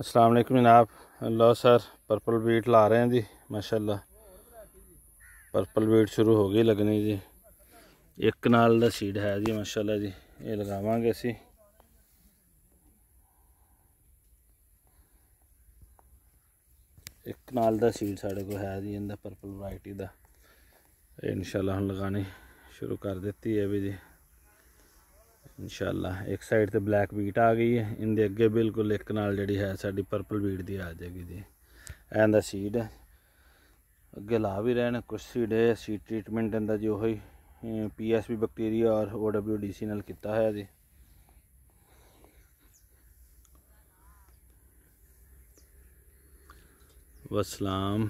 ਅਸਲਾਮ ਅਲੈਕਮ ਜਨਾਬ ਲੋ sir purple beat ਲਾ ਰਹੇ ਆਂ ਜੀ ਮਾਸ਼ਾਅੱਲਾ ਪਰਪਲ ਬੀਟ ਸ਼ੁਰੂ ਹੋ ਗਈ ਲੱਗਣੀ ਜੀ ਇੱਕ ਨਾਲ ਦਾ ਸੀਡ ਹੈ ਜੀ ਮਾਸ਼ਾਅੱਲਾ ਜੀ ਇਹ ਲਗਾਵਾਂਗੇ ਅਸੀਂ ਇੱਕ ਨਾਲ ਦਾ ਸੀਡ ਸਾਡੇ ਕੋਲ ਹੈ ਜੀ ਇਹਦਾ ਪਰਪਲ ਵੈਰਾਈਟੀ ਦਾ ਇਨਸ਼ਾਅੱਲਾ ਹੁਣ ਲਗਾਣੀ ਸ਼ੁਰੂ ਕਰ ਦਿੱਤੀ ਹੈ ਵੀ ਜੀ ਇਨਸ਼ਾਅੱਲਾ ਇੱਕ ਸਾਈਡ ਤੇ ਬਲੈਕ ਬੀਟ ਆ ਗਈ ਹੈ ਇਹਦੇ ਅੱਗੇ ਬਿਲਕੁਲ ਇੱਕ ਨਾਲ ਜਿਹੜੀ ਹੈ ਸਾਡੀ ਪਰਪਲ ਬੀਟ ਦੀ ਆ ਜਾਏਗੀ ਜੀ ਐਂਡ ਦਾ ਸੀਡ ਹੈ ਅੱਗੇ ਲਾ ਵੀ ਰਹਿਣ ਕੁਝ ਸੀਡ ਹੈ ਸੀ ਟ੍ਰੀਟਮੈਂਟ ਇਹਦਾ ਜੀ ਹੀ ਪੀਐਸਬੀ ਬੈਕਟੀਰੀਆ ਔਰ ਓਡਬਲਯੂਡੀਸੀ ਨਾਲ ਕੀਤਾ ਹੈ ਜੀ ਵਸਲਾਮ